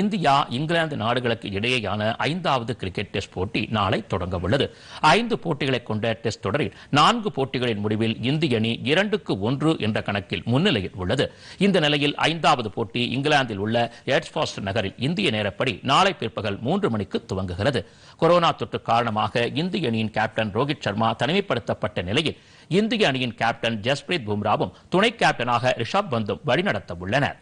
India England நாடுகளுக்கு இடையேயான ஐந்தாவது கிரிக்கெட் டெஸ்ட் போட்டி நாளை தொடங்க உள்ளது ஐந்து போட்டிகளை கொண்ட டெஸ்ட் தொடரில் நான்கு போட்டிகளின் முடிவில் இந்திய அணி இரண்டுக்கு ஒன்று என்ற கணக்கில் முன்னிலையில் உள்ளது இந்த நிலையில் ஐந்தாவது போட்டி இங்கிலாந்தில் உள்ள எட்ஸ்பாஸ்ட் நகரில் இந்திய நேரப்படி நாளை பிற்பகல் மூன்று மணிக்கு துவங்குகிறது கொரோனா தொற்று காரணமாக இந்திய அணியின் கேப்டன் ரோஹித் சர்மா தனிமைப்படுத்தப்பட்ட நிலையில் இந்திய அணியின் கேப்டன் ஜஸ்பிரீத் பும்ராவும் துணை கேப்டனாக ரிஷப் பந்தும் வழிநடத்த உள்ளனா்